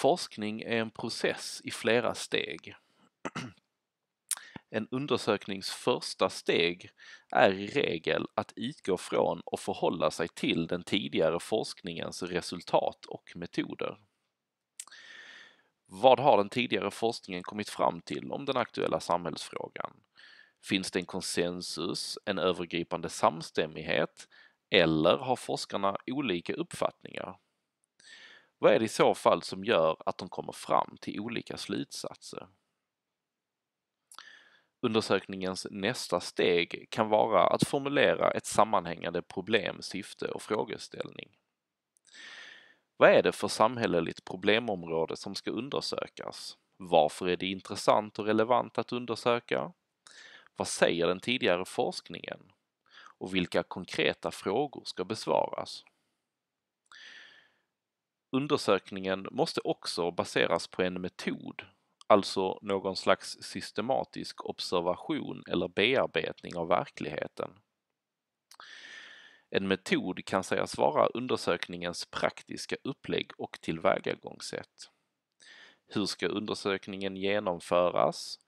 Forskning är en process i flera steg. En undersöknings första steg är i regel att utgå från och förhålla sig till den tidigare forskningens resultat och metoder. Vad har den tidigare forskningen kommit fram till om den aktuella samhällsfrågan? Finns det en konsensus, en övergripande samstämmighet eller har forskarna olika uppfattningar? Vad är det i så fall som gör att de kommer fram till olika slutsatser? Undersökningens nästa steg kan vara att formulera ett sammanhängande problem, syfte och frågeställning. Vad är det för samhälleligt problemområde som ska undersökas? Varför är det intressant och relevant att undersöka? Vad säger den tidigare forskningen? Och vilka konkreta frågor ska besvaras? Undersökningen måste också baseras på en metod, alltså någon slags systematisk observation eller bearbetning av verkligheten. En metod kan sägas vara undersökningens praktiska upplägg och tillvägagångssätt. Hur ska undersökningen genomföras?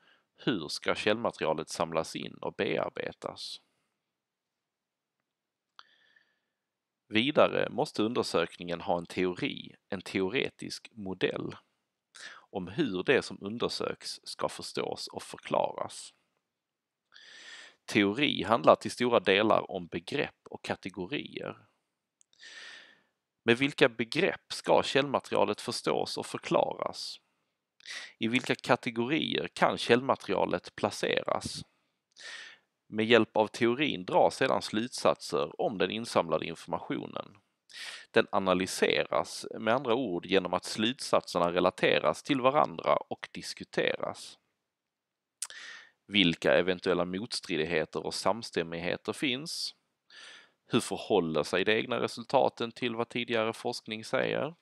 Hur ska källmaterialet samlas in och bearbetas? Vidare måste undersökningen ha en teori, en teoretisk modell, om hur det som undersöks ska förstås och förklaras. Teori handlar till stora delar om begrepp och kategorier. Med vilka begrepp ska källmaterialet förstås och förklaras? I vilka kategorier kan källmaterialet placeras? Med hjälp av teorin dras sedan slutsatser om den insamlade informationen. Den analyseras med andra ord genom att slutsatserna relateras till varandra och diskuteras. Vilka eventuella motstridigheter och samstämmigheter finns? Hur förhåller sig de egna resultaten till vad tidigare forskning säger?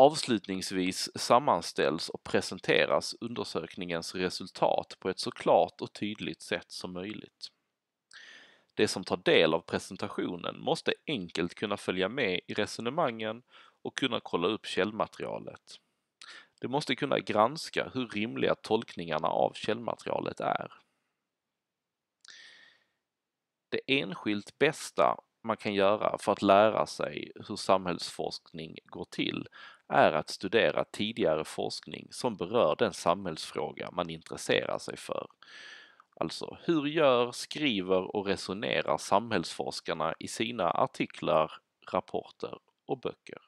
Avslutningsvis sammanställs och presenteras undersökningens resultat på ett så klart och tydligt sätt som möjligt. De som tar del av presentationen måste enkelt kunna följa med i resonemangen och kunna kolla upp källmaterialet. De måste kunna granska hur rimliga tolkningarna av källmaterialet är. Det enskilt bästa man kan göra för att lära sig hur samhällsforskning går till är att studera tidigare forskning som berör den samhällsfråga man intresserar sig för. Alltså, hur gör, skriver och resonerar samhällsforskarna i sina artiklar, rapporter och böcker?